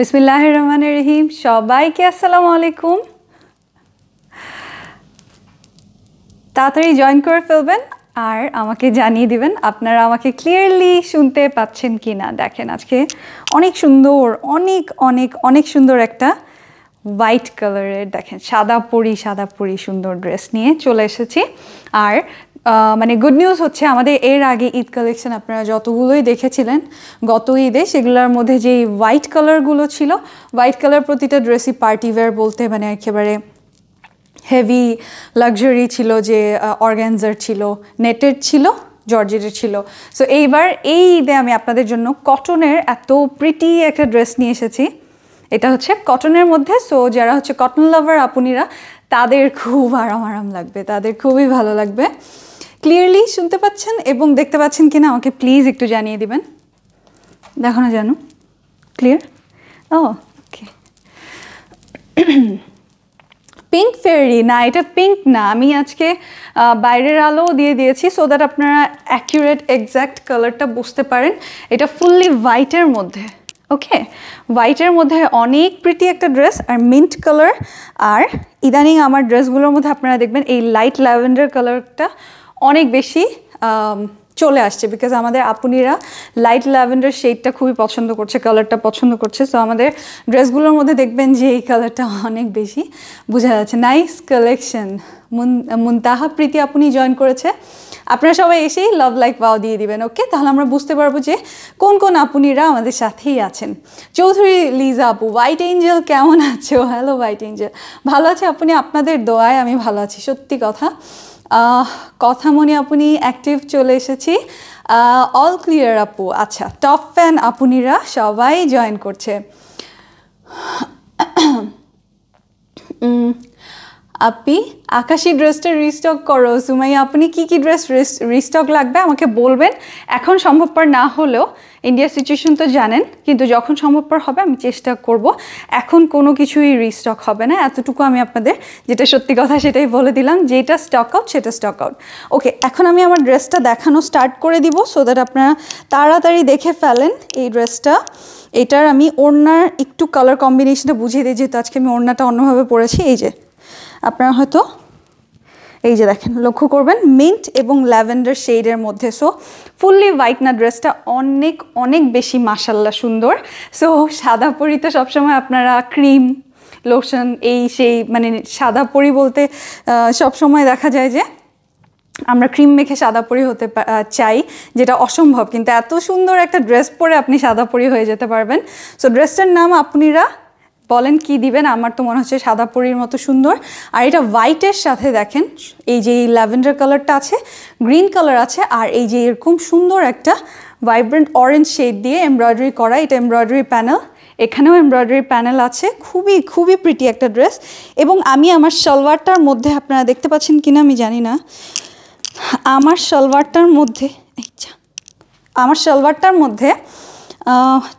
বিসমিল্লাহ রহমান রহিম সবাইকে আসসালামু আলাইকুম তাড়াতাড়ি জয়েন করে ফেলবেন আর আমাকে জানিয়ে দিবেন আপনারা আমাকে ক্লিয়ারলি শুনতে পাচ্ছেন কি না দেখেন আজকে অনেক সুন্দর অনেক অনেক অনেক সুন্দর একটা হোয়াইট কালারের দেখেন সাদা পরি সাদা পরি সুন্দর ড্রেস নিয়ে চলে এসেছি আর মানে গুড নিউজ হচ্ছে আমাদের এর আগে ঈদ কালেকশন আপনারা যতগুলোই দেখেছিলেন গত ঈদে সেগুলোর মধ্যে যেই হোয়াইট কালারগুলো ছিল হোয়াইট কালার প্রতিটা ড্রেসই ওয়ার বলতে মানে একেবারে হেভি লাক্সারি ছিল যে অর্গ্যানজার ছিল নেটের ছিল জর্জেটের ছিল সো এইবার এই ঈদে আমি আপনাদের জন্য কটনের এত প্রিটি একটা ড্রেস নিয়ে এসেছি এটা হচ্ছে কটনের মধ্যে সো যারা হচ্ছে কটন লাভার আপনিরা তাদের খুব আরাম আরাম লাগবে তাদের খুবই ভালো লাগবে ক্লিয়ারলি শুনতে পাচ্ছেন এবং দেখতে পাচ্ছেন কিনা আমাকে প্লিজ একটু জানিয়ে দিবেন দেখো না জানো ক্লিয়ার ও ওকে পিঙ্ক ফেয়ারি না এটা পিঙ্ক না আমি আজকে বাইরের আলো দিয়ে দিয়েছি সো দ্যাট আপনারা অ্যাকিউরেট এক্স্যাক্ট কালারটা বুঝতে পারেন এটা ফুললি হোয়াইটের মধ্যে ওকে হোয়াইটের মধ্যে অনেক প্রিটি একটা ড্রেস আর মিন্ট কালার আর ইদানিং আমার ড্রেসগুলোর মধ্যে আপনারা দেখবেন এই লাইট ল্যাভেন্ডার কালারটা অনেক বেশি চলে আসছে বিকজ আমাদের আপুনিরা লাইট ল্যাভেন্ডার শেডটা খুবই পছন্দ করছে কালারটা পছন্দ করছে সো আমাদের ড্রেসগুলোর মধ্যে দেখবেন যে এই কালারটা অনেক বেশি বোঝা যাচ্ছে নাইস কালেকশন মুনতাহা প্রীতি আপনি জয়েন করেছে আপনারা সবাই এসেই লাভ লাইক পাও দিয়ে দিবেন ওকে তাহলে আমরা বুঝতে পারবো যে কোন কোন আপুনিরা আমাদের সাথেই আছেন চৌধুরী লিজা আপু হোয়াইট এঞ্জেল কেমন আছে হ্যালো হোয়াইট এঞ্জেল ভালো আছে আপনি আপনাদের দোয়ায় আমি ভালো আছি সত্যি কথা কথা মনে আপনি অ্যাক্টিভ চলে এসেছি অল ক্লিয়ার আপু আচ্ছা টপ ফ্যান আপনিরা সবাই জয়েন করছে আপনি আকাশি ড্রেসটা রিস্টক করো সুমাই আপনি কি কি ড্রেস রিস্টক লাগবে আমাকে বলবেন এখন সম্ভবপর না হলেও ইন্ডিয়ার সিচুয়েশন তো জানেন কিন্তু যখন সম্ভবপর হবে আমি চেষ্টা করব এখন কোনো কিছুই রিস্টক হবে না এতটুকু আমি আপনাদের যেটা সত্যি কথা সেটাই বলে দিলাম যেটা স্টক আউট সেটা স্টক আউট ওকে এখন আমি আমার ড্রেসটা দেখানো স্টার্ট করে দিব সো দ্যাট আপনারা তাড়াতাড়ি দেখে ফেলেন এই ড্রেসটা এটার আমি ওড়নার একটু কালার কম্বিনেশনটা বুঝিয়ে দিই যেহেতু আজকে আমি ওড়নাটা অন্যভাবে পরেছি এই যে আপনারা হয়তো এই যে দেখেন লক্ষ্য করবেন মিন্ট এবং ল্যাভেন্ডার শেডের মধ্যে সো ফুললি হোয়াইট না ড্রেসটা অনেক অনেক বেশি মাসাল্লা সুন্দর সো সাদা পরি তো সবসময় আপনারা ক্রিম লোশন এই সেই মানে সাদা পরি বলতে সবসময় দেখা যায় যে আমরা ক্রিম মেখে সাদা পরি হতে চাই যেটা অসম্ভব কিন্তু এত সুন্দর একটা ড্রেস পরে আপনি সাদা পরি হয়ে যেতে পারবেন সো ড্রেসটার নাম আপনারা বলেন কি দিবেন আমার তো মনে হচ্ছে সাদা পরির মতো সুন্দর আর এটা হোয়াইটের সাথে দেখেন এই যে ল্যাভেন্ডার কালারটা আছে গ্রিন কালার আছে আর এই যে এরকম সুন্দর একটা ভাইব্রেন্ট অরেঞ্জ শেড দিয়ে এমব্রয়ডারি করা এটা এমব্রয়ডারি প্যানেল এখানেও এমব্রয়ডারি প্যানেল আছে খুবই খুবই প্রিটি একটা ড্রেস এবং আমি আমার সালোয়ারটার মধ্যে আপনারা দেখতে পাচ্ছেন কিনা আমি জানি না আমার সালোয়ারটার মধ্যে আচ্ছা আমার সালোয়ারটার মধ্যে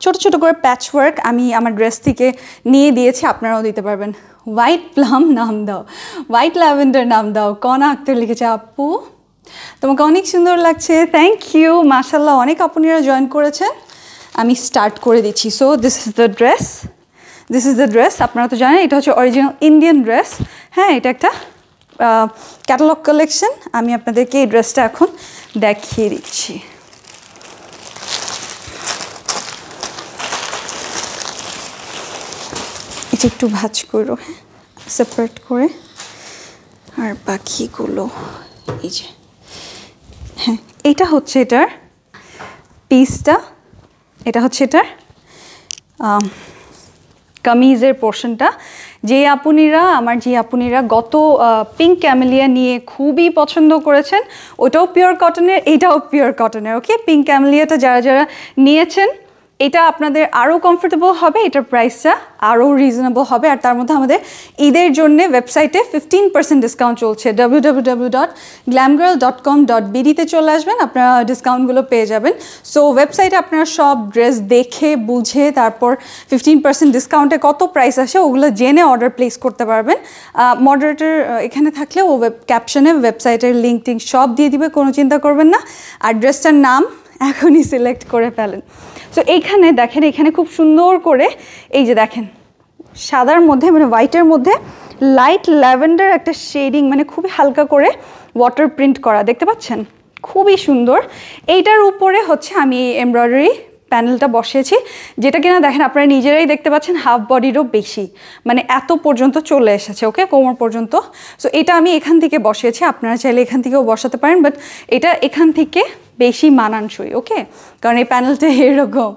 ছোট ছোট করে প্যাচওয়ার্ক আমি আমার ড্রেস থেকে নিয়ে দিয়েছি আপনারাও দিতে পারবেন হোয়াইট প্লাম নাম দাও হোয়াইট ল্যাভেন্ডার নাম দাও কনা আক্তার লিখেছে আপু তোমাকে অনেক সুন্দর লাগছে থ্যাংক ইউ মার্শাল্লাহ অনেক আপনিরা জয়েন করেছেন আমি স্টার্ট করে দিচ্ছি so this is the dress this is the dress আপনারা তো জানেন এটা হচ্ছে অরিজিনাল ইন্ডিয়ান ড্রেস হ্যাঁ এটা একটা ক্যাটালগ কালেকশন আমি আপনাদেরকে এই ড্রেসটা এখন দেখিয়ে দিচ্ছি এটা একটু ভাজ করো হ্যাঁ সেপারেট করে আর পাখিগুলো এই যে হ্যাঁ এটা হচ্ছে এটার পিসটা এটা হচ্ছে এটার কামিজের পোর্শনটা যে আপনিরা আমার যে আপনিরা গত পিঙ্ক ক্যামেলিয়া নিয়ে খুবই পছন্দ করেছেন ওটাও পিওর কটনের এটাও পিওর কটনের ওকে পিঙ্ক ক্যামেলিয়াটা যারা যারা নিয়েছেন এটা আপনাদের আরও কমফোর্টেবল হবে এটার প্রাইসটা আরও রিজনেবল হবে আর তার মধ্যে আমাদের ঈদের জন্যে ওয়েবসাইটে ফিফটিন পার্সেন্ট ডিসকাউন্ট চলছে W W dot dot com dot চলে আসবেন আপনারা ডিসকাউন্টগুলো পেয়ে যাবেন সো ওয়েবসাইটে আপনারা সব ড্রেস দেখে বুঝে তারপর ফিফটিন পার্সেন্ট ডিসকাউন্টে কত প্রাইস আসে ওগুলো জেনে অর্ডার প্লেস করতে পারবেন মডারেটর এখানে থাকলে ও ওয়েব ক্যাপশনে ওয়েবসাইটের লিঙ্ক টিঙ্ক সব দিয়ে দিবে কোনো চিন্তা করবেন না আর ড্রেসটার নাম এখনই সিলেক্ট করে ফেলেন সো এইখানে দেখেন এখানে খুব সুন্দর করে এই যে দেখেন সাদার মধ্যে মানে হোয়াইটের মধ্যে লাইট ল্যাভেন্ডার একটা শেডিং মানে খুবই হালকা করে ওয়াটার প্রিন্ট করা দেখতে পাচ্ছেন খুবই সুন্দর এইটার উপরে হচ্ছে আমি এমব্রয়ডারি প্যানেলটা বসিয়েছি যেটা কিনা দেখেন আপনারা নিজেরাই দেখতে পাচ্ছেন হাফ বডিরও বেশি মানে এত পর্যন্ত চলে এসেছে ওকে কোমর পর্যন্ত সো এটা আমি এখান থেকে বসিয়েছি আপনারা চাইলে এখান থেকেও বসাতে পারেন বাট এটা এখান থেকে বেশি মানানসই ওকে কারণ এই প্যানেলটা এরকম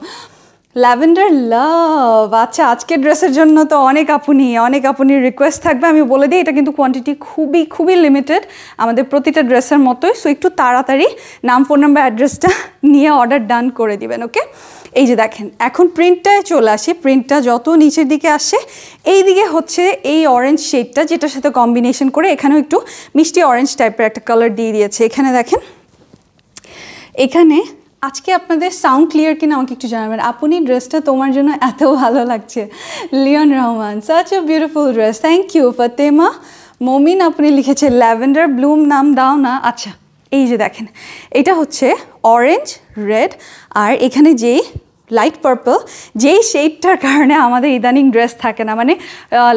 ল্যাভেন্ডার লাভ আচ্ছা আজকের ড্রেসের জন্য তো অনেক আপনি অনেক আপনি রিকোয়েস্ট থাকবে আমি বলে দিই এটা কিন্তু কোয়ান্টিটি খুবই খুবই লিমিটেড আমাদের প্রতিটা ড্রেসের মতোই সো একটু তাড়াতাড়ি নাম ফোন নাম্বার অ্যাড্রেসটা নিয়ে অর্ডার ডান করে দিবেন ওকে এই যে দেখেন এখন প্রিন্টটায় চলে আসে প্রিন্টটা যত নিচের দিকে আসে এই দিকে হচ্ছে এই অরেঞ্জ শেডটা যেটার সাথে কম্বিনেশন করে এখানেও একটু মিষ্টি অরেঞ্জ টাইপের একটা কালার দিয়ে দিয়েছে এখানে দেখেন এখানে আজকে আপনাদের সাউন্ড ক্লিয়ার কিনা আমাকে একটু জানাবেন আপনি ড্রেসটা তোমার জন্য এত ভালো লাগছে Leon Rahman such a beautiful dress thank you Fatema Momin আপনি লিখেছে ল্যাভেন্ডার ব্লুম নাম দাও না আচ্ছা এই যে দেখেন এটা হচ্ছে অরেঞ্জ রেড আর এখানে যেই লাইট পার্পল যেই শেডটার কারণে আমাদের ইদানিং ড্রেস থাকে না মানে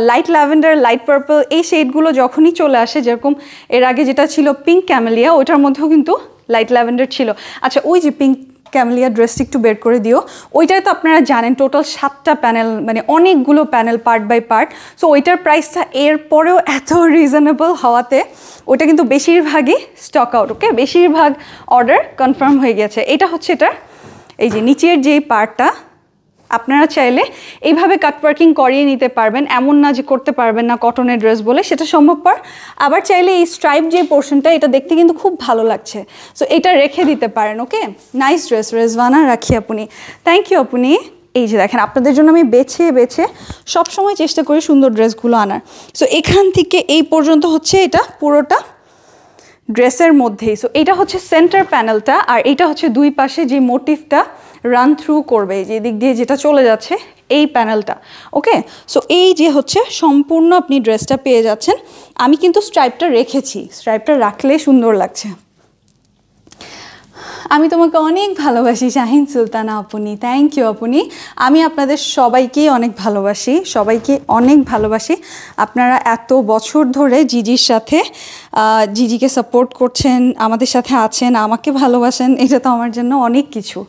লাইট ল্যাভেন্ডার লাইট পার্পল এই শেডগুলো যখনই চলে আসে যেরকম এর আগে যেটা ছিল পিঙ্ক ক্যামেলিয়া ওটার মধ্যেও কিন্তু লাইট ল্যাভেন্ডার ছিল আচ্ছা ওই যে পিঙ্ক ক্যামেলিয়া ড্রেসটি একটু বের করে দিও ওইটাই তো আপনারা জানেন টোটাল সাতটা প্যানেল মানে অনেকগুলো panel part by part so ওইটার প্রাইসটা এরপরেও এত রিজনেবল হওয়াতে ওইটা কিন্তু বেশিরভাগই স্টক আউট ওকে বেশিরভাগ অর্ডার কনফার্ম হয়ে গেছে এটা হচ্ছে এটা এই যে নিচের যে পার্টটা আপনারা চাইলে এইভাবে কাটওয়ার্কিং করিয়ে নিতে পারবেন এমন না যে করতে পারবেন না কটনের ড্রেস বলে সেটা সম্ভবপর আবার চাইলে এই স্ট্রাইপ যে পোর্শনটা এটা দেখতে কিন্তু খুব ভালো লাগছে সো এটা রেখে দিতে পারেন ওকে নাইস ড্রেস রেজওয়ানা রাখি আপনি থ্যাংক ইউ আপনি এই যে দেখেন আপনাদের জন্য আমি বেছে বেছে সবসময় চেষ্টা করি সুন্দর ড্রেসগুলো আনার সো এখান থেকে এই পর্যন্ত হচ্ছে এটা পুরোটা ড্রেসের মধ্যেই সো এটা হচ্ছে সেন্টার প্যানেলটা আর এটা হচ্ছে দুই পাশে যে মোটিভটা রান থ্রু করবে যে দিক দিয়ে যেটা চলে যাচ্ছে এই প্যানেলটা ওকে সো এই যে হচ্ছে সম্পূর্ণ আপনি ড্রেসটা পেয়ে যাচ্ছেন আমি কিন্তু স্ট্রাইপটা রেখেছি স্ট্রাইপটা রাখলে সুন্দর লাগছে আমি তোমাকে অনেক ভালোবাসি শাহিন সুলতানা আপনি থ্যাংক ইউ আপনি আমি আপনাদের সবাইকেই অনেক ভালোবাসি সবাইকে অনেক ভালোবাসি আপনারা এত বছর ধরে জিজির সাথে জিজিকে সাপোর্ট করছেন আমাদের সাথে আছেন আমাকে ভালোবাসেন এটা তো আমার জন্য অনেক কিছু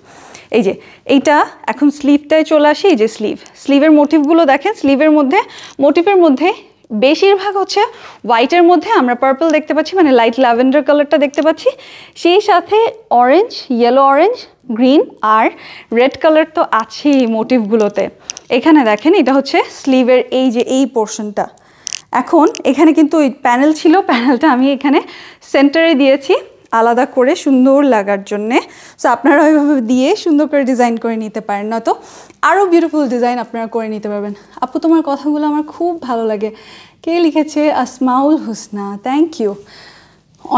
এই যে এইটা এখন স্লিভটায় চলে আসে এই যে স্লিভ স্লিভের মোটিভগুলো দেখেন স্লিভের মধ্যে মোটিভের মধ্যে বেশিরভাগ হচ্ছে হোয়াইটের মধ্যে আমরা পার্পল দেখতে পাচ্ছি মানে লাইট ল্যাভেন্ডার কালারটা দেখতে পাচ্ছি সেই সাথে অরেঞ্জ ইয়েলো অরেঞ্জ গ্রিন আর রেড কালার তো আছেই মোটিভগুলোতে এখানে দেখেন এটা হচ্ছে স্লিভের এই যে এই পোর্শনটা এখন এখানে কিন্তু ওই প্যানেল ছিল প্যানেলটা আমি এখানে সেন্টারে দিয়েছি আলাদা করে সুন্দর লাগার জন্যে সো আপনারা ওইভাবে দিয়ে সুন্দর করে ডিজাইন করে নিতে পারেন না তো আরও বিউটিফুল ডিজাইন আপনারা করে নিতে পারবেন আপু তোমার কথাগুলো আমার খুব ভালো লাগে কে লিখেছে আসমাউল হুসনা থ্যাংক ইউ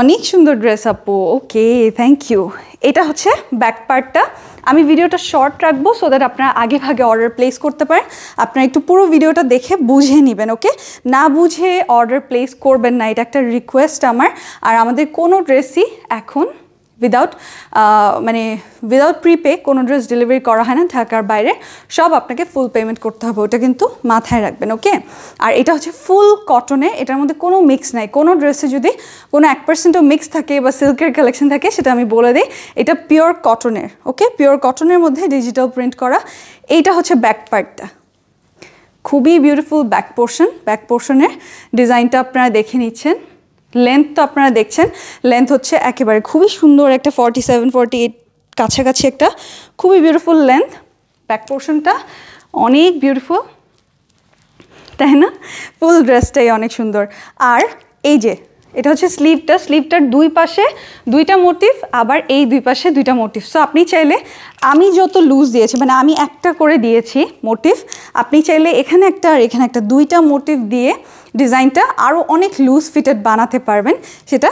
অনেক সুন্দর ড্রেস আপু ওকে থ্যাংক ইউ এটা হচ্ছে ব্যাক পার্টটা আমি ভিডিওটা শর্ট রাখবো সো দ্যাট আপনারা আগে ভাগে অর্ডার প্লেস করতে পারেন আপনারা একটু পুরো ভিডিওটা দেখে বুঝে নেবেন ওকে না বুঝে অর্ডার প্লেস করবেন না এটা একটা রিকোয়েস্ট আমার আর আমাদের কোনো ড্রেসই এখন উইদাউট মানে উইদাউট প্রিপে কোনো ড্রেস ডেলিভারি করা হয় না ঢাকার বাইরে সব আপনাকে ফুল পেমেন্ট করতে হবে ওটা কিন্তু মাথায় রাখবেন ওকে আর এটা হচ্ছে ফুল কটনে এটার মধ্যে কোনো মিক্স নাই কোনো ড্রেসে যদি কোনো এক পার্সেন্টও মিক্স থাকে বা সিল্কের কালেকশন থাকে সেটা আমি বলে দিই এটা পিওর কটনের ওকে পিওর কটনের মধ্যে ডিজিটাল প্রিন্ট করা এইটা হচ্ছে ব্যাক পার্টটা খুবই বিউটিফুল ব্যাক পোর্শন ব্যাক পোর্শনের ডিজাইনটা আপনারা দেখে নিচ্ছেন লেন্থ তো আপনারা দেখছেন লেন্থ হচ্ছে একেবারে খুবই সুন্দর একটা ফর্টি সেভেন ফর্টি এইট কাছাকাছি একটা খুবই বিউটিফুল লেন্থ ব্যাক পোর্শনটা অনেক বিউটিফুল তাই না ফুল ড্রেসটাই অনেক সুন্দর আর এই যে এটা হচ্ছে স্লিভটা স্লিভটার দুই পাশে দুইটা মোটিভ আবার এই দুই পাশে দুইটা মোটিভ সো আপনি চাইলে আমি যত লুজ দিয়েছি মানে আমি একটা করে দিয়েছি মোটিভ আপনি চাইলে এখানে একটা আর এখানে একটা দুইটা মোটিভ দিয়ে ডিজাইনটা আরও অনেক লুজ ফিটেড বানাতে পারবেন সেটা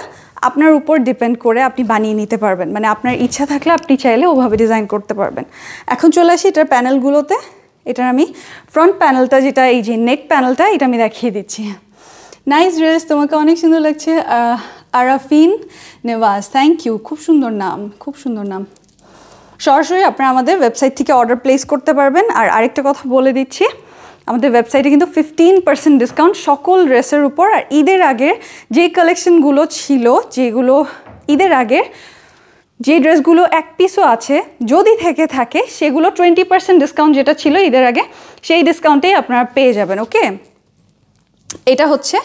আপনার উপর ডিপেন্ড করে আপনি বানিয়ে নিতে পারবেন মানে আপনার ইচ্ছা থাকলে আপনি চাইলে ওভাবে ডিজাইন করতে পারবেন এখন চলে আসি এটার প্যানেলগুলোতে এটার আমি ফ্রন্ট প্যানেলটা যেটা এই যে নেক প্যানেলটা এটা আমি দেখিয়ে দিচ্ছি নাইস ড্রেস তোমাকে অনেক সুন্দর লাগছে আরাফিন নেওয়াজ থ্যাংক ইউ খুব সুন্দর নাম খুব সুন্দর নাম সরাসরি আপনারা আমাদের ওয়েবসাইট থেকে অর্ডার প্লেস করতে পারবেন আর আরেকটা কথা বলে দিচ্ছি আমাদের ওয়েবসাইটে কিন্তু ফিফটিন পার্সেন্ট ডিসকাউন্ট সকল ড্রেসের উপর আর ঈদের আগে যে কালেকশনগুলো ছিল যেগুলো ঈদের আগে যে ড্রেসগুলো এক পিসও আছে যদি থেকে থাকে সেগুলো টোয়েন্টি পার্সেন্ট ডিসকাউন্ট যেটা ছিল ঈদের আগে সেই ডিসকাউন্টেই আপনারা পেয়ে যাবেন ওকে এটা হচ্ছে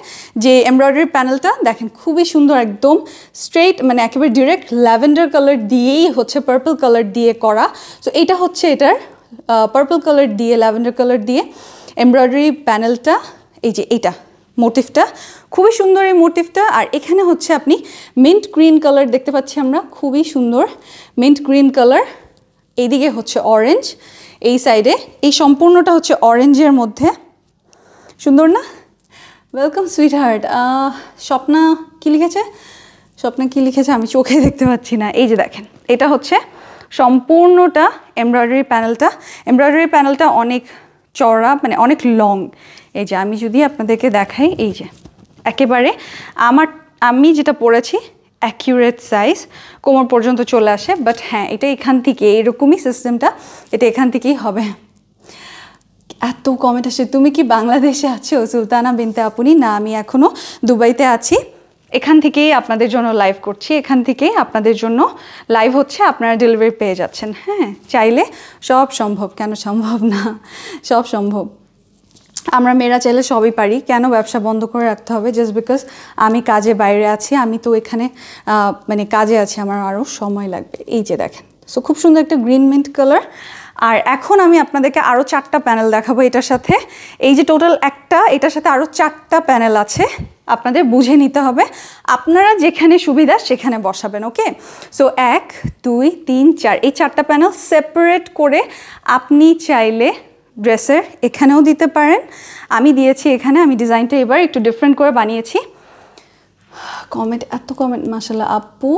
যে এমব্রয়ডারি প্যানেলটা দেখেন খুবই সুন্দর একদম স্ট্রেট মানে একেবারে ডিরেক্ট ল্যাভেন্ডার কালার দিয়েই হচ্ছে পার্পল কালার দিয়ে করা সো এটা হচ্ছে এটার পার্পল কালার দিয়ে ল্যাভেন্ডার কালার দিয়ে এমব্রয়ডারি প্যানেলটা এই যে এটা মোটিভটা খুবই সুন্দর এই মোটিভটা আর এখানে হচ্ছে আপনি মিন্ট গ্রিন কালার দেখতে পাচ্ছি আমরা খুবই সুন্দর মিন্ট গ্রিন কালার এইদিকে হচ্ছে অরেঞ্জ এই সাইডে এই সম্পূর্ণটা হচ্ছে অরেঞ্জের মধ্যে সুন্দর না ওয়েলকাম সুইট হার্ট স্বপ্না কী লিখেছে স্বপ্না কী লিখেছে আমি চোখে দেখতে পাচ্ছি না এই যে দেখেন এটা হচ্ছে সম্পূর্ণটা এমব্রয়ডারি প্যানেলটা এমব্রয়ডারি প্যানেলটা অনেক চড়া মানে অনেক লং এই যে আমি যদি আপনাদেরকে দেখাই এই যে একেবারে আমার আমি যেটা পরেছি অ্যাকিউরেট সাইজ কোমর পর্যন্ত চলে আসে বাট হ্যাঁ এটা এখান থেকে এরকমই সিস্টেমটা এটা এখান থেকেই হবে এত কমেন্ট আসে তুমি কি বাংলাদেশে আছো সুলতানা বিনতে আপনি না আমি এখনও দুবাইতে আছি এখান থেকেই আপনাদের জন্য লাইভ করছি এখান থেকেই আপনাদের জন্য লাইভ হচ্ছে আপনারা ডেলিভারি পেয়ে যাচ্ছেন হ্যাঁ চাইলে সব সম্ভব কেন সম্ভব না সব সম্ভব আমরা মেয়েরা চাইলে সবই পারি কেন ব্যবসা বন্ধ করে রাখতে হবে জাস্ট বিকজ আমি কাজে বাইরে আছি আমি তো এখানে মানে কাজে আছি আমার আরও সময় লাগবে এই যে দেখেন সো খুব সুন্দর একটা গ্রিন মিন্ট কালার আর এখন আমি আপনাদেরকে আরও চারটা প্যানেল দেখাবো এটার সাথে এই যে টোটাল একটা এটার সাথে আরও চারটা প্যানেল আছে আপনাদের বুঝে নিতে হবে আপনারা যেখানে সুবিধা সেখানে বসাবেন ওকে সো এক দুই তিন চার এই চারটা প্যানেল সেপারেট করে আপনি চাইলে ড্রেসের এখানেও দিতে পারেন আমি দিয়েছি এখানে আমি ডিজাইনটা এবার একটু ডিফারেন্ট করে বানিয়েছি কমেন্ট এত কমেন্ট মাসাল্লাহ আপু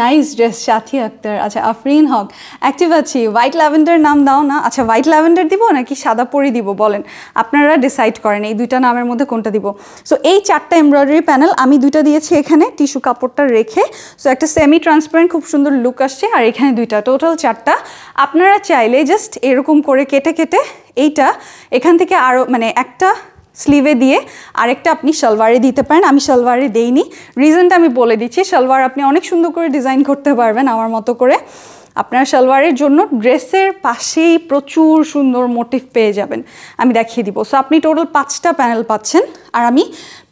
নাইস ড্রেস সাথী আক্তার আচ্ছা আফরিন হক অ্যাক্টিভ আছি হোয়াইট ল্যাভেন্ডার নাম দাও না আচ্ছা হোয়াইট ল্যাভেন্ডার দিব নাকি সাদা পরি দিব বলেন আপনারা ডিসাইড করেন এই দুইটা নামের মধ্যে কোনটা দিব সো এই চারটা এমব্রয়ডারি প্যানেল আমি দুইটা দিয়েছি এখানে টিস্যু কাপড়টা রেখে সো একটা সেমি ট্রান্সপারেন্ট খুব সুন্দর লুক আসছে আর এখানে দুইটা টোটাল চারটা আপনারা চাইলে জাস্ট এরকম করে কেটে কেটে এইটা এখান থেকে আরও মানে একটা স্লিভে দিয়ে আরেকটা আপনি সালোয়ারে দিতে পারেন আমি সালোয়ারে দেইনি রিজনটা আমি বলে দিচ্ছি সালোয়ার আপনি অনেক সুন্দর করে ডিজাইন করতে পারবেন আমার মতো করে আপনার সালোয়ারের জন্য ড্রেসের পাশেই প্রচুর সুন্দর মোটিভ পেয়ে যাবেন আমি দেখিয়ে দিব সো আপনি টোটাল পাঁচটা প্যানেল পাচ্ছেন আর আমি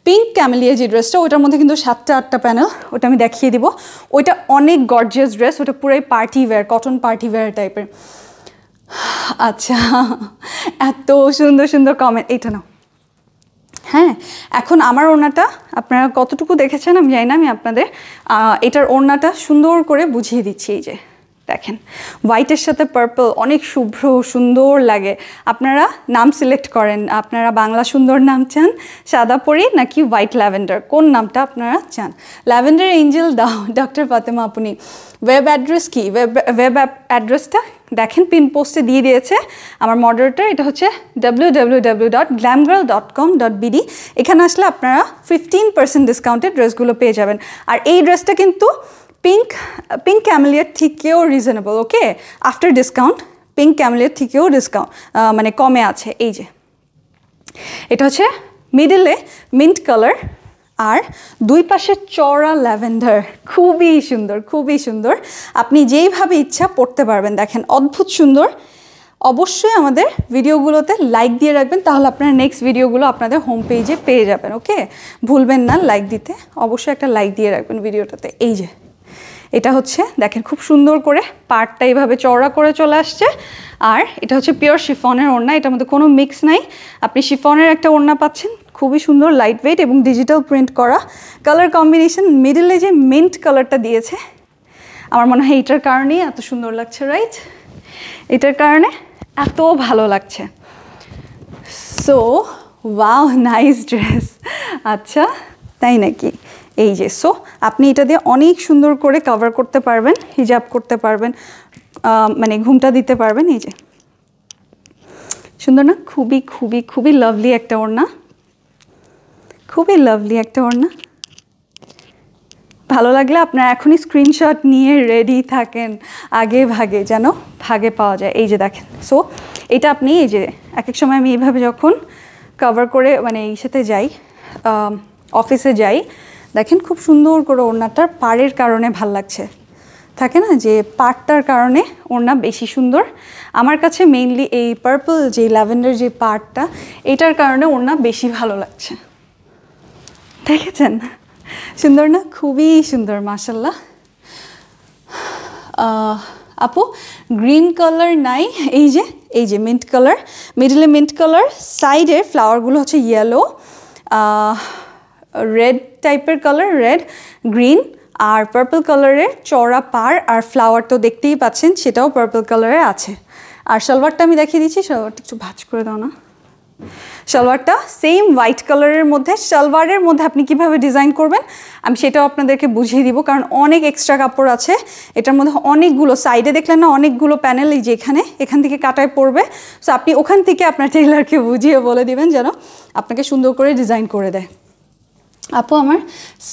পিঙ্ক ক্যামেলিয়া যে ড্রেসটা ওটার মধ্যে কিন্তু সাতটা আটটা প্যানেল ওটা আমি দেখিয়ে দিব ওইটা অনেক গর্জিয়াস ড্রেস ওটা পুরাই party wear cotton party wear টাইপের আচ্ছা এত সুন্দর সুন্দর কমেন্ট এইটা নাও হ্যাঁ এখন আমার ওড়নাটা আপনারা কতটুকু দেখেছেন আমি জানি না আমি আপনাদের এটার ওড়নাটা সুন্দর করে বুঝিয়ে দিচ্ছি এই যে দেখেন হোয়াইটের সাথে পার্পল অনেক শুভ্র সুন্দর লাগে আপনারা নাম সিলেক্ট করেন আপনারা বাংলা সুন্দর নাম চান সাদা পরি নাকি হোয়াইট ল্যাভেন্ডার কোন নামটা আপনারা চান ল্যাভেন্ডার এঞ্জেল দাও ডক্টর ফাতেমা আপনি ওয়েব অ্যাড্রেস কি ওয়েব ওয়েব অ্যাড্রেসটা দেখেন পিন পোস্টে দিয়ে দিয়েছে আমার মডারেটার এটা হচ্ছে W dot dot com dot এখানে আসলে আপনারা ফিফটিন পার্সেন্ট ডিসকাউন্টে ড্রেসগুলো পেয়ে যাবেন আর এই ড্রেসটা কিন্তু পিঙ্ক পিঙ্ক ক্যামেলিয়ার থেকেও reasonable okay after discount pink ক্যামেলিয়ার থেকেও ডিসকাউন্ট মানে কমে আছে এই যে এটা হচ্ছে মিডিলে মিন্ট কালার আর দুই পাশে চড়া ল্যাভেন্ডার খুবই সুন্দর খুবই সুন্দর আপনি যেইভাবে ইচ্ছা পড়তে পারবেন দেখেন অদ্ভুত সুন্দর অবশ্যই আমাদের ভিডিওগুলোতে লাইক দিয়ে রাখবেন তাহলে আপনার নেক্সট ভিডিওগুলো আপনাদের হোম পেজে পেয়ে যাবেন ওকে ভুলবেন না লাইক দিতে অবশ্যই একটা লাইক দিয়ে রাখবেন ভিডিওটাতে এই যে এটা হচ্ছে দেখেন খুব সুন্দর করে পাটটা এইভাবে চওড়া করে চলে আসছে আর এটা হচ্ছে পিওর শিফনের ওড়না এটার মধ্যে কোনো মিক্স নাই আপনি শিফনের একটা ওড়না পাচ্ছেন খুবই সুন্দর লাইট ওয়েট এবং ডিজিটাল প্রিন্ট করা কালার কম্বিনেশন মিডলে যে মিন্ট কালারটা দিয়েছে আমার মনে হয় এটার কারণেই এত সুন্দর লাগছে রাইট এটার কারণে এত ভালো লাগছে সো ওয়াও নাইস ড্রেস আচ্ছা তাই নাকি এই যে সো আপনি এটা দিয়ে অনেক সুন্দর করে কভার করতে পারবেন হিজাব করতে পারবেন মানে ঘুমটা দিতে পারবেন এই যে সুন্দর না খুবই খুবই খুবই লাভলি একটা ওড়না খুবই লাভলি একটা ওড়না ভালো লাগলে আপনার এখনই স্ক্রিনশট নিয়ে রেডি থাকেন আগে ভাগে যেন ভাগে পাওয়া যায় এই যে দেখেন সো এটা আপনি এই যে এক এক সময় আমি এইভাবে যখন কভার করে মানে এই সাথে যাই অফিসে যাই দেখেন খুব সুন্দর করে ওড়নাটার পাড়ের কারণে ভাল লাগছে থাকে না যে পাটটার কারণে ওড়না বেশি সুন্দর আমার কাছে মেইনলি এই পার্পল যে ল্যাভেন্ডার যে পাটটা এটার কারণে ওড়না বেশি ভালো লাগছে দেখেছেন সুন্দর না খুবই সুন্দর মাসাল্লাহ আপু গ্রিন কালার নাই এই যে এই যে মিন্ট কালার মিডিলে মিন্ট কালার সাইডে ফ্লাওয়ারগুলো হচ্ছে ইয়েলো রেড টাইপের কালার রেড গ্রিন আর পার্পল কালারের চড়া পার আর ফ্লাওয়ার তো দেখতেই পাচ্ছেন সেটাও পার্পল কালারে আছে আর সালোয়ারটা আমি দেখিয়ে দিচ্ছি সালোয়ারটা একটু ভাজ করে দাও না সালোয়ারটা সেম হোয়াইট কালারের মধ্যে সালোয়ারের মধ্যে আপনি কিভাবে ডিজাইন করবেন আমি সেটাও আপনাদেরকে বুঝিয়ে দিব কারণ অনেক এক্সট্রা কাপড় আছে এটার মধ্যে অনেকগুলো সাইডে দেখলেন না অনেকগুলো প্যানেল এই যে এখানে এখান থেকে কাটায় পড়বে সো আপনি ওখান থেকে আপনার টেইলারকে বুঝিয়ে বলে দিবেন যেন আপনাকে সুন্দর করে ডিজাইন করে দেয় আপু আমার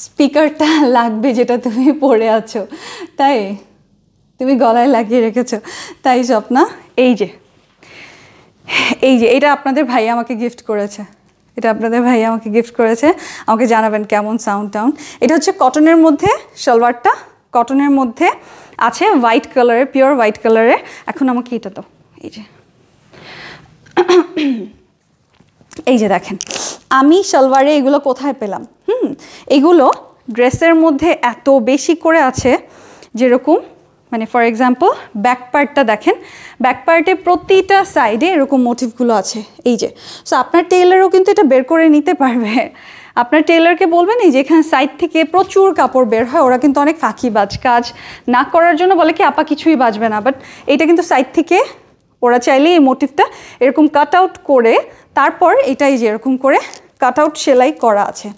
স্পিকারটা লাগবে যেটা তুমি পড়ে আছো তাই তুমি গলায় লাগিয়ে রেখেছো তাই স্বপ্না এই যে এই যে এটা আপনাদের ভাই আমাকে গিফট করেছে এটা আপনাদের ভাই আমাকে গিফট করেছে আমাকে জানাবেন কেমন সাউন্ড টাউন এটা হচ্ছে কটনের মধ্যে সালোয়ারটা কটনের মধ্যে আছে হোয়াইট কালারে পিওর হোয়াইট কালারে এখন আমাকে এটা দাও এই যে এই যে দেখেন আমি সালোয়ারে এগুলো কোথায় পেলাম হুম এগুলো ড্রেসের মধ্যে এত বেশি করে আছে যেরকম মানে ফর এক্সাম্পল ব্যাক পার্টটা দেখেন ব্যাক পার্টে প্রতিটা সাইডে এরকম মোটিভগুলো আছে এই যে সো আপনার টেইলারও কিন্তু এটা বের করে নিতে পারবে আপনার টেলারকে বলবেন এই যে এখানে সাইড থেকে প্রচুর কাপড় বের হয় ওরা কিন্তু অনেক ফাঁকিবাজ কাজ না করার জন্য বলে কি আপা কিছুই বাজবে না বাট এটা কিন্তু সাইড থেকে ওরা চাইলে এই মোটিভটা এরকম কাট আউট করে তারপর এটাই যে এরকম করে কাটআউট সেলাই করা আছে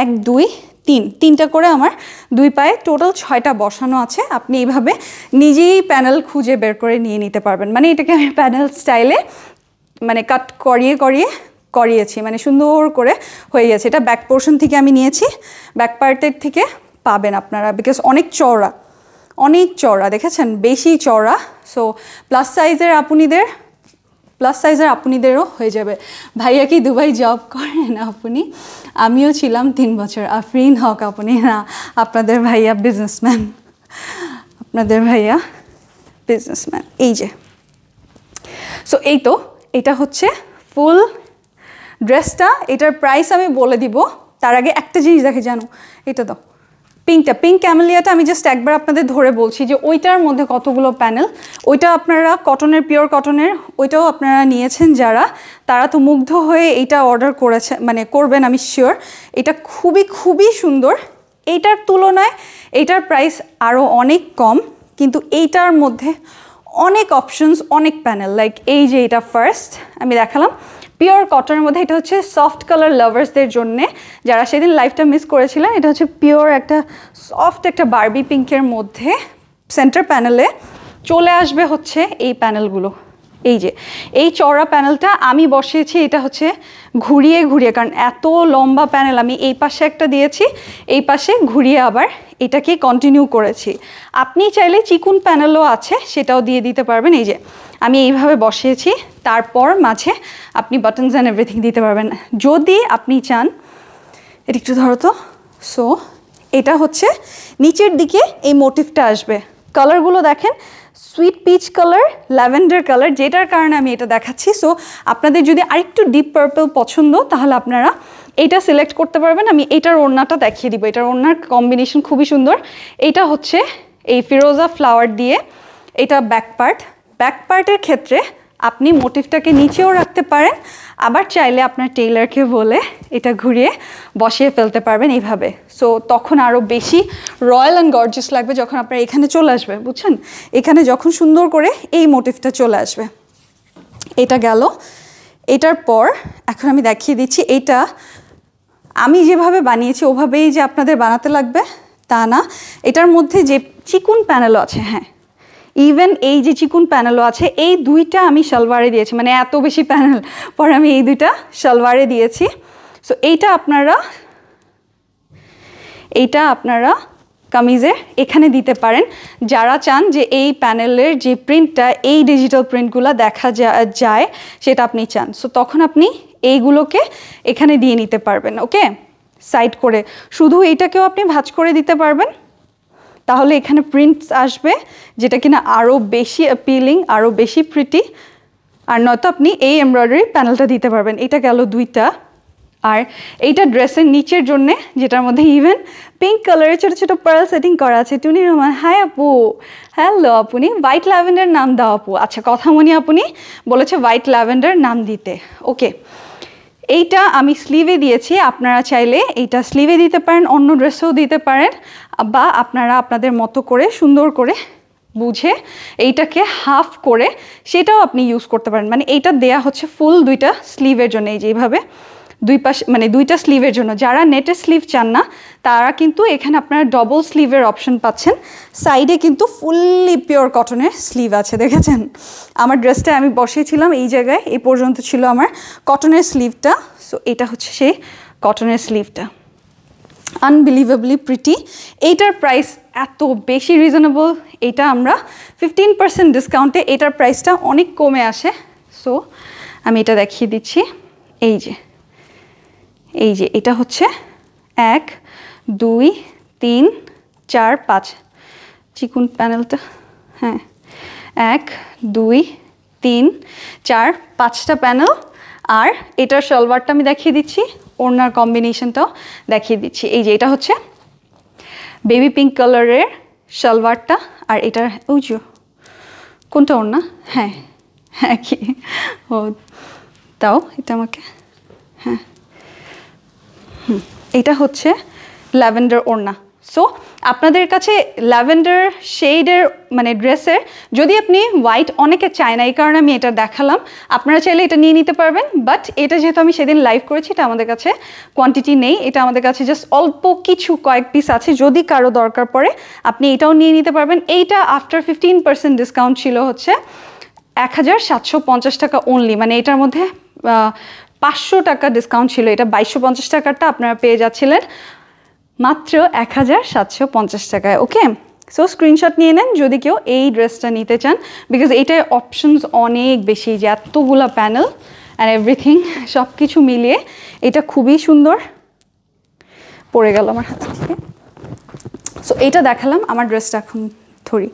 এক দুই তিন তিনটা করে আমার দুই পায়ে টোটাল ছয়টা বসানো আছে আপনি এইভাবে নিজেই প্যানেল খুঁজে বের করে নিয়ে নিতে পারবেন মানে এটাকে আমি প্যানেল স্টাইলে মানে কাট করিয়ে করিয়ে করিয়েছি মানে সুন্দর করে হয়ে গেছে এটা ব্যাক পোর্শন থেকে আমি নিয়েছি ব্যাক পার্টের থেকে পাবেন আপনারা বিকজ অনেক চওড়া অনেক চওড়া দেখেছেন বেশি চওড়া সো প্লাস সাইজের আপনিদের প্লাস সাইজের আপনিদেরও হয়ে যাবে ভাইয়া কি দুবাই জব করেন আপনি আমিও ছিলাম তিন বছর আফরিন হক আপনি না আপনাদের ভাইয়া বিজনেসম্যান আপনাদের ভাইয়া বিজনেসম্যান এই যে সো এই তো এটা হচ্ছে ফুল ড্রেসটা এটার প্রাইস আমি বলে দিব তার আগে একটা জিনিস দেখে জানো এটা দাও পিঙ্কটা পিঙ্ক ক্যামেলিয়াটা আমি জাস্ট একবার আপনাদের ধরে বলছি যে ওইটার মধ্যে কতগুলো প্যানেল ওইটা আপনারা কটনের পিওর কটনের ওইটাও আপনারা নিয়েছেন যারা তারা তো মুগ্ধ হয়ে এইটা অর্ডার করেছে মানে করবেন আমি শিওর এটা খুবই খুবই সুন্দর এইটার তুলনায় এইটার প্রাইস আরও অনেক কম কিন্তু এইটার মধ্যে অনেক অপশনস অনেক প্যানেল লাইক এই যে এটা ফার্স্ট আমি দেখালাম পিওর কটনের মধ্যে এটা হচ্ছে সফট কালার লাভার্সদের জন্যে যারা সেদিন লাইফটা মিস করেছিলেন এটা হচ্ছে পিওর একটা সফট একটা বার্বি পিঙ্কের মধ্যে সেন্টার প্যানেলে চলে আসবে হচ্ছে এই প্যানেলগুলো এই যে এই চওড়া প্যানেলটা আমি বসিয়েছি এটা হচ্ছে ঘুরিয়ে ঘুরিয়ে কারণ এত লম্বা প্যানেল আমি এই পাশে একটা দিয়েছি এই পাশে ঘুরিয়ে আবার এটাকে কন্টিনিউ করেছি আপনি চাইলে চিকুন প্যানেলও আছে সেটাও দিয়ে দিতে পারবেন এই যে আমি এইভাবে বসিয়েছি তারপর মাঝে আপনি বাটনস অ্যান্ড এভরিথিং দিতে পারবেন যদি আপনি চান এটি একটু ধরো তো সো এটা হচ্ছে নিচের দিকে এই মোটিভটা আসবে কালারগুলো দেখেন sweet peach colour lavender colour যেটার কারণে আমি এটা দেখাচ্ছি সো আপনাদের যদি আরেকটু ডিপ পার্পল পছন্দ তাহলে আপনারা এইটা সিলেক্ট করতে পারবেন আমি এটার ওড়নাটা দেখিয়ে দিব এটার ওড়নার কম্বিনেশন খুবই সুন্দর এটা হচ্ছে এই ফিরোজা ফ্লাওয়ার দিয়ে এটা ব্যাক পার্ট ব্যাক পার্টের ক্ষেত্রে আপনি মোটিভটাকে নিচেও রাখতে পারেন আবার চাইলে আপনার টেইলারকে বলে এটা ঘুরিয়ে বসিয়ে ফেলতে পারবেন এইভাবে সো তখন আরও বেশি রয়্যাল অ্যান্ড গর্জিয়াস লাগবে যখন আপনার এখানে চলে আসবে বুঝছেন এখানে যখন সুন্দর করে এই মোটিভটা চলে আসবে এটা গেল এটার পর এখন আমি দেখিয়ে দিচ্ছি এটা আমি যেভাবে বানিয়েছি ওভাবেই যে আপনাদের বানাতে লাগবে তা না এটার মধ্যে যে চিকুন প্যানেল আছে হ্যাঁ ইভেন এই যে চিকুন প্যানেলও আছে এই দুইটা আমি সালোয়ারে দিয়েছি মানে এত বেশি প্যানেল পরে আমি এই দুইটা সালোয়ারে দিয়েছি সো এইটা আপনারা এইটা আপনারা কামিজে এখানে দিতে পারেন যারা চান যে এই প্যানেলের যে প্রিন্টটা এই ডিজিটাল প্রিন্টগুলো দেখা যায় সেটা আপনি চান সো তখন আপনি এইগুলোকে এখানে দিয়ে নিতে পারবেন ওকে সাইড করে শুধু এইটাকেও আপনি ভাজ করে দিতে পারবেন তাহলে এখানে প্রিন্টস আসবে যেটা কিনা আরও বেশি অ্যাপিলিং আরও বেশি প্রিটি আর নয়তো আপনি এই এমব্রয়ডারি প্যানেলটা দিতে পারবেন এটা গেল দুইটা আর এইটা ড্রেসের নিচের জন্যে যেটার মধ্যে ইভেন পিঙ্ক কালারের ছোটো ছোটো পার্ল সেটিং করা আছে টুনি রহমান হাই আপু হ্যালো আপনি হোয়াইট ল্যাভেন্ডার নাম দাও আপু আচ্ছা কথা মনে আপনি বলেছে হোয়াইট ল্যাভেন্ডার নাম দিতে ওকে এইটা আমি স্লিভে দিয়েছি আপনারা চাইলে এইটা স্লিভে দিতে পারেন অন্য ড্রেসেও দিতে পারেন বা আপনারা আপনাদের মতো করে সুন্দর করে বুঝে এইটাকে হাফ করে সেটাও আপনি ইউজ করতে পারেন মানে এইটা দেয়া হচ্ছে ফুল দুইটা স্লিভের জন্য এই যেভাবে দুই পাশ মানে দুইটা স্লিভের জন্য যারা নেটের স্লিভ চান না তারা কিন্তু এখানে আপনারা ডবল স্লিভের অপশন পাচ্ছেন সাইডে কিন্তু ফুললি পিওর কটনের স্লিভ আছে দেখেছেন আমার ড্রেসটা আমি বসেছিলাম এই জায়গায় এই পর্যন্ত ছিল আমার কটনের স্লিভটা সো এটা হচ্ছে সেই কটনের স্লিভটা আনবিলিভেবলি প্রিটি এইটার প্রাইস এত বেশি রিজনেবল এটা আমরা ফিফটিন পার্সেন্ট ডিসকাউন্টে এটার প্রাইসটা অনেক কমে আসে সো আমি এটা দেখিয়ে দিচ্ছি এই যে এই যে এটা হচ্ছে এক দুই তিন চার পাঁচ চিকুন প্যানেলটা হ্যাঁ এক দুই তিন চার পাঁচটা প্যানেল আর এটার সলভারটা আমি দেখিয়ে দিচ্ছি ওড়নার কম্বিনেশনটাও দেখিয়ে দিচ্ছি এই যে এটা হচ্ছে বেবি পিঙ্ক কালারের সালোয়ারটা আর এটার উজু কোনটা ওড়না হ্যাঁ হ্যাঁ কি ও তাও এটা আমাকে হ্যাঁ হুম এটা হচ্ছে ল্যাভেন্ডার ওড়না সো আপনাদের কাছে ল্যাভেন্ডার শেডের মানে ড্রেসের যদি আপনি হোয়াইট অনেকে চায় না এই কারণে আমি এটা দেখালাম আপনারা চাইলে এটা নিয়ে নিতে পারবেন বাট এটা যেহেতু আমি সেদিন লাইভ করেছি এটা আমাদের কাছে কোয়ান্টিটি নেই এটা আমাদের কাছে জাস্ট অল্প কিছু কয়েক পিস আছে যদি কারো দরকার পড়ে আপনি এটাও নিয়ে নিতে পারবেন এইটা আফটার ফিফটিন পার্সেন্ট ডিসকাউন্ট ছিল হচ্ছে এক হাজার সাতশো পঞ্চাশ টাকা অনলি মানে এটার মধ্যে পাঁচশো টাকা ডিসকাউন্ট ছিল এটা বাইশশো পঞ্চাশ টাকারটা আপনারা পেয়ে যাচ্ছিলেন মাত্র এক হাজার সাতশো পঞ্চাশ টাকায় ওকে সো স্ক্রিনশট নিয়ে নেন যদি কেউ এই ড্রেসটা নিতে চান বিকজ এটার অপশনস অনেক বেশি যে এতগুলো প্যানেল অ্যান্ড এভরিথিং সব কিছু মিলিয়ে এটা খুবই সুন্দর পড়ে গেল আমার হাত থেকে সো এটা দেখালাম আমার ড্রেসটা এখন ধরি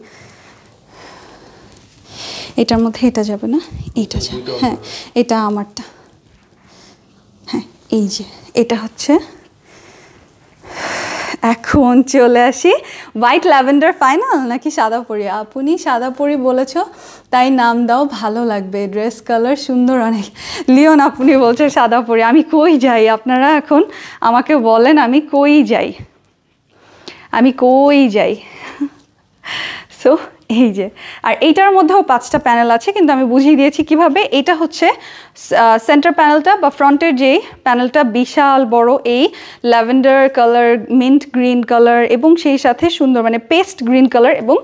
এটার মধ্যে এটা যাবে না এইটা যাবে হ্যাঁ এটা আমারটা হ্যাঁ এই যে এটা হচ্ছে এখন চলে আসি হোয়াইট ল্যাভেন্ডার ফাইনাল নাকি সাদা পরি আপনি সাদা পরি বলেছ তাই নাম দাও ভালো লাগবে ড্রেস কালার সুন্দর অনেক লিওন আপনি বলছেন সাদা পরি আমি কই যাই আপনারা এখন আমাকে বলেন আমি কই যাই আমি কই যাই সো এই যে আর এইটার মধ্যেও পাঁচটা প্যানেল আছে কিন্তু আমি বুঝিয়ে দিয়েছি কিভাবে এটা হচ্ছে সেন্টার প্যানেলটা বা ফ্রন্টের যেই প্যানেলটা বিশাল বড় এই lavender colour mint green colour এবং সেই সাথে সুন্দর মানে পেস্ট গ্রিন কালার এবং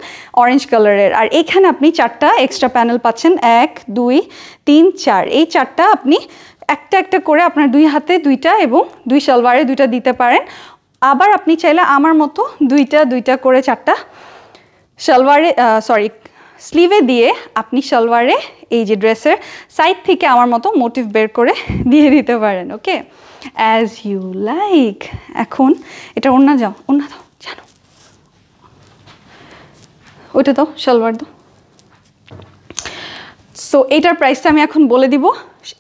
অরেঞ্জ কালারের আর এখানে আপনি চারটা এক্সট্রা প্যানেল পাচ্ছেন এক দুই তিন চার এই চারটা আপনি একটা একটা করে আপনার দুই হাতে দুইটা এবং দুই সালবারে দুইটা দিতে পারেন আবার আপনি চাইলে আমার মতো দুইটা দুইটা করে চারটা সালোয়ারে সরি স্লিভে দিয়ে আপনি সালোয়ারে এই যে ড্রেসের সাইড থেকে আমার মতো মোটিভ বের করে দিয়ে দিতে পারেন ওকে অ্যাজ ইউ লাইক এখন এটা ওনা যাও ওনা দাও জানো ওইটা দাও সালোয়ার দাও সো এটার প্রাইসটা আমি এখন বলে দিব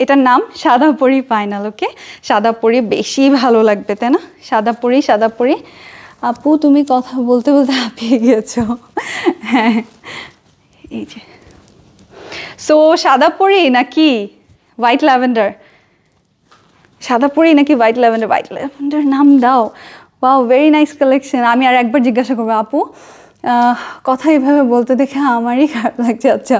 এটার নাম সাদা পরি ফাইনাল ওকে সাদা পরি বেশি ভালো লাগবে তাই না সাদা পরি সাদা পরি আপু তুমি কথা বলতে বলতে হাঁপিয়ে গিয়েছ হ্যাঁ এই যে সো সাদা পরি নাকি হোয়াইট ল্যাভেন্ডার সাদা পরি নাকি হোয়াইট ল্যাভেন্ডার হোয়াইট ল্যাভেন্ডার নাম দাও বা ভেরি নাইস কালেকশন আমি আর একবার জিজ্ঞাসা করবো আপু কথা এভাবে বলতে দেখে আমারই খারাপ লাগছে আচ্ছা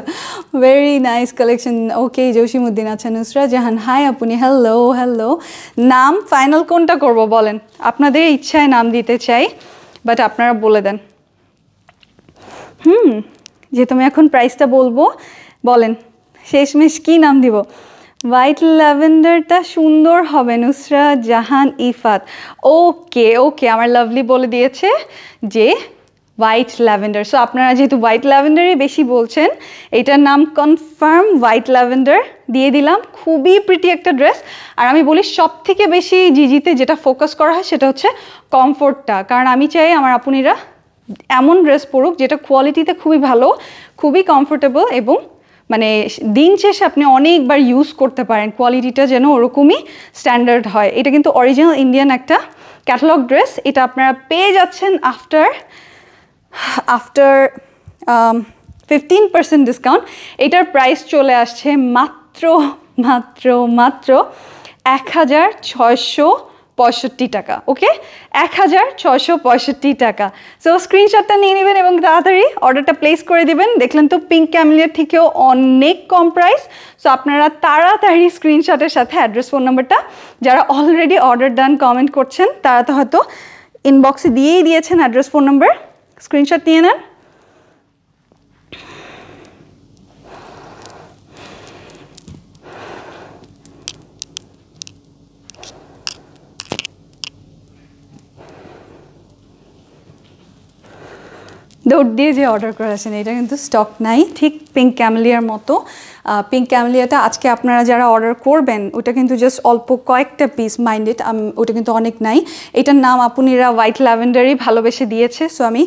very nice collection okay Jasimuddin আচ্ছা নুসরা জাহান হাই আপনি হ্যালো হ্যালো নাম ফাইনাল কোনটা করব বলেন আপনাদের ইচ্ছায় নাম দিতে চাই বাট আপনারা বলে দেন হুম যে তুমি এখন প্রাইসটা বলবো বলেন শেষমেশ কী নাম দিব হোয়াইট ল্যাভেন্ডারটা সুন্দর হবে নুসরা জাহান ইফাত ওকে ওকে আমার লাভলি বলে দিয়েছে যে হোয়াইট ল্যাভেন্ডার সো আপনারা যেহেতু হোয়াইট ল্যাভেন্ডারই বেশি বলছেন এটার নাম কনফার্ম হোয়াইট ল্যাভেন্ডার দিয়ে দিলাম খুবই প্রিটি একটা ড্রেস আর আমি বলি সব থেকে বেশি জিজিতে যেটা ফোকাস করা হয় সেটা হচ্ছে কমফোর্টটা কারণ আমি চাই আমার আপনিরা এমন ড্রেস পরুক যেটা কোয়ালিটিতে খুবই ভালো খুবই কমফোর্টেবল এবং মানে দিন শেষে আপনি অনেকবার ইউজ করতে পারেন কোয়ালিটিটা যেন ওরকমই স্ট্যান্ডার্ড হয় এটা কিন্তু অরিজিনাল ইন্ডিয়ান একটা ক্যাটালগ ড্রেস এটা আপনারা পেয়ে যাচ্ছেন after after fifteen percent discount এটার প্রাইস চলে আসছে মাত্র মাত্র মাত্র এক হাজার ছয়শো পঁয়ষট্টি টাকা ওকে এক হাজার ছশো পঁয়ষট্টি টাকা সো স্ক্রিনশটটা নিয়ে নেবেন এবং তাড়াতাড়ি অর্ডারটা প্লেস করে দেবেন দেখলেন তো পিঙ্ক ক্যামেলিয়ার থেকেও অনেক কম প্রাইস সো আপনারা তাড়াতাড়ি স্ক্রিনশটের সাথে অ্যাড্রেস ফোন নম্বরটা যারা অলরেডি অর্ডার ডান কমেন্ট করছেন তারা তো হয়তো ইনবক্সে দিয়েই দিয়েছেন address phone number screenshot niye দৌড় দিয়ে যে অর্ডার করে আছেন এটা কিন্তু স্টক নাই ঠিক পিঙ্ক ক্যামেলিয়ার মতো পিঙ্ক ক্যামেলিয়াটা আজকে আপনারা যারা অর্ডার করবেন ওটা কিন্তু জাস্ট অল্প কয়েকটা পিস মাইন্ডেড ওটা কিন্তু অনেক নাই এটার নাম আপনিরা হোয়াইট ল্যাভেন্ডারই ভালোবেসে দিয়েছে সো আমি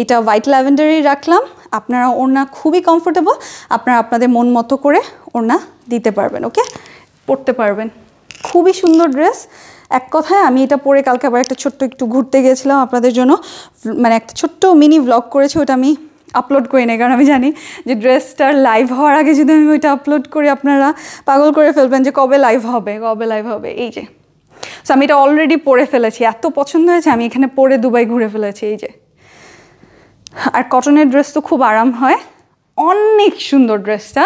এটা হোয়াইট ল্যাভেন্ডারই রাখলাম আপনারা ওড়না খুবই কমফোর্টেবল আপনারা আপনাদের মন মতো করে ওড়না দিতে পারবেন ওকে পরতে পারবেন খুবই সুন্দর ড্রেস এক কথায় আমি এটা পরে কালকে আবার একটা ছোট্ট একটু ঘুরতে গেছিলাম আপনাদের জন্য মানে একটা ছোট্ট মিনি ব্লগ করেছি ওটা আমি আপলোড করি না কারণ আমি জানি যে ড্রেসটার লাইভ হওয়ার আগে যদি আমি ওইটা আপলোড করি আপনারা পাগল করে ফেলবেন যে কবে লাইভ হবে কবে লাইভ হবে এই যে সো আমি এটা অলরেডি পরে ফেলেছি এত পছন্দ হয়েছে আমি এখানে পরে দুবাই ঘুরে ফেলেছি এই যে আর কটনের ড্রেস তো খুব আরাম হয় অনেক সুন্দর ড্রেসটা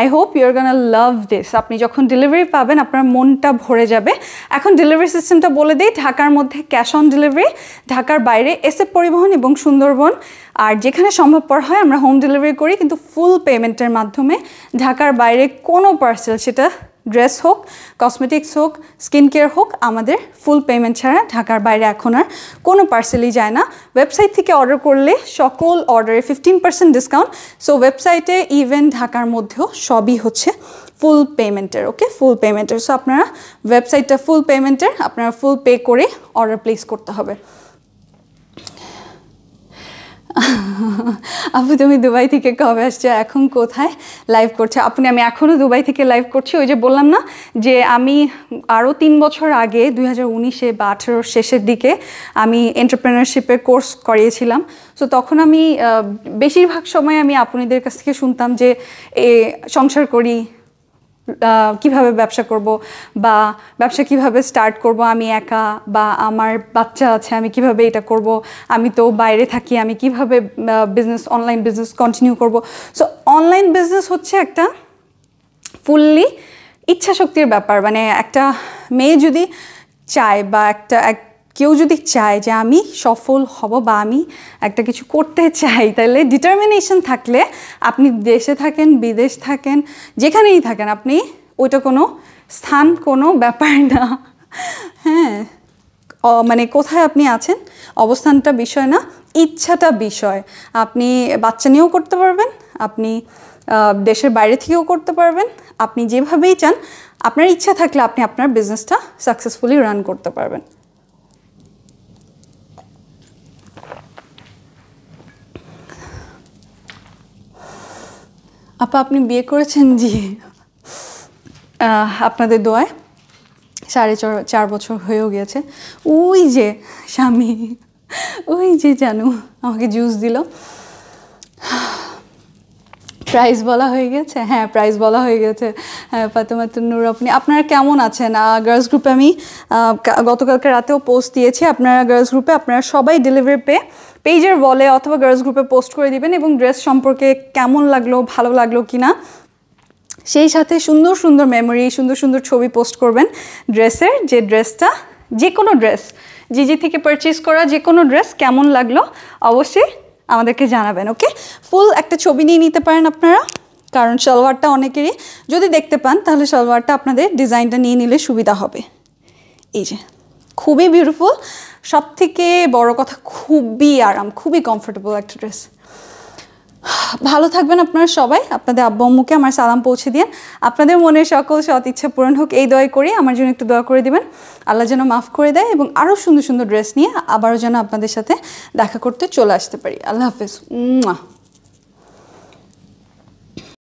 I hope your gonna love this আপনি যখন ডেলিভারি পাবেন আপনার মনটা ভরে যাবে এখন ডেলিভারি সিস্টেমটা বলে দিই ঢাকার মধ্যে ক্যাশ অন ডেলিভারি ঢাকার বাইরে এসে পরিবহন এবং সুন্দরবন আর যেখানে সম্ভবপর হয় আমরা হোম ডেলিভারি করি কিন্তু ফুল পেমেন্টের মাধ্যমে ঢাকার বাইরে কোনো পার্সেল সেটা ড্রেস হোক কসমেটিক্স হোক স্কিন কেয়ার হোক আমাদের ফুল পেমেন্ট ছাড়া ঢাকার বাইরে এখন আর কোনো পার্সেলই যায় না ওয়েবসাইট থেকে অর্ডার করলে সকল অর্ডারে ফিফটিন পার্সেন্ট ডিসকাউন্ট সো ওয়েবসাইটে ইভেন ঢাকার মধ্যেও সবই হচ্ছে ফুল পেমেন্টের ওকে ফুল পেমেন্টের সো আপনারা ওয়েবসাইটটা ফুল পেমেন্টের আপনারা ফুল পে করে অর্ডার প্লেস করতে হবে আপু তুমি দুবাই থেকে কবে আসছো এখন কোথায় লাইভ করছো আপনি আমি এখনও দুবাই থেকে লাইভ করছি ওই যে বললাম না যে আমি আরও তিন বছর আগে দুই হাজার উনিশে বা আঠেরোর শেষের দিকে আমি এন্টারপ্রেনারশিপের কোর্স করিয়েছিলাম সো তখন আমি বেশিরভাগ সময় আমি আপনাদের কাছ থেকে শুনতাম যে এ সংসার করি কিভাবে ব্যবসা করব বা ব্যবসা কিভাবে স্টার্ট করব আমি একা বা আমার বাচ্চা আছে আমি কিভাবে এটা করব আমি তো বাইরে থাকি আমি কিভাবে বিজনেস অনলাইন বিজনেস কন্টিনিউ করব সো অনলাইন বিজনেস হচ্ছে একটা ফুললি ইচ্ছা শক্তির ব্যাপার মানে একটা মেয়ে যদি চায় বা একটা এক কেউ যদি চায় যে আমি সফল হব বা আমি একটা কিছু করতে চাই তাহলে ডিটারমিনেশন থাকলে আপনি দেশে থাকেন বিদেশ থাকেন যেখানেই থাকেন আপনি ওইটা কোনো স্থান কোনো ব্যাপার না হ্যাঁ মানে কোথায় আপনি আছেন অবস্থানটা বিষয় না ইচ্ছাটা বিষয় আপনি বাচ্চা নিয়েও করতে পারবেন আপনি দেশের বাইরে থেকেও করতে পারবেন আপনি যেভাবেই চান আপনার ইচ্ছা থাকলে আপনি আপনার বিজনেসটা সাকসেসফুলি রান করতে পারবেন আপা আপনি বিয়ে করেছেন জি আপনাদের দোয়ায় সাড়ে চার বছর হয়েও গিয়েছে ওই যে স্বামী ওই যে জানু আমাকে জুস দিল প্রাইস বলা হয়ে গেছে হ্যাঁ প্রাইস বলা হয়ে গেছে হ্যাঁ নুর আপনি আপনারা কেমন আছেন গার্লস গ্রুপে আমি গতকালকে রাতেও পোস্ট দিয়েছি আপনারা গার্লস গ্রুপে আপনারা সবাই ডেলিভারি পেয়ে পেজের বলে অথবা গার্লস গ্রুপে পোস্ট করে দিবেন এবং ড্রেস সম্পর্কে কেমন লাগলো ভালো লাগলো কি না সেই সাথে সুন্দর সুন্দর মেমোরি সুন্দর সুন্দর ছবি পোস্ট করবেন ড্রেসের যে ড্রেসটা যে কোনো ড্রেস জিজি থেকে পারচেস করা যে কোনো ড্রেস কেমন লাগলো অবশ্যই আমাদেরকে জানাবেন ওকে ফুল একটা ছবি নিয়ে নিতে পারেন আপনারা কারণ সালোয়ারটা অনেকেরই যদি দেখতে পান তাহলে সালোয়ারটা আপনাদের ডিজাইনটা নিয়ে নিলে সুবিধা হবে এই যে খুবই বিউটিফুল সব থেকে বড় কথা খুবই আরাম খুবই কমফোর্টেবল একটা ড্রেস ভালো থাকবেন আপনারা সবাই আপনাদের আব্বা আম্মুকে আমার সালাম পৌঁছে দিন আপনাদের মনের সকল সৎ ইচ্ছা পূরণ হোক এই দয় করে আমার জন্য একটু দয়া করে দিবেন আল্লাহ যেন মাফ করে দেয় এবং আরও সুন্দর সুন্দর ড্রেস নিয়ে আবারও যেন আপনাদের সাথে দেখা করতে চলে আসতে পারি আল্লাহ হাফেজ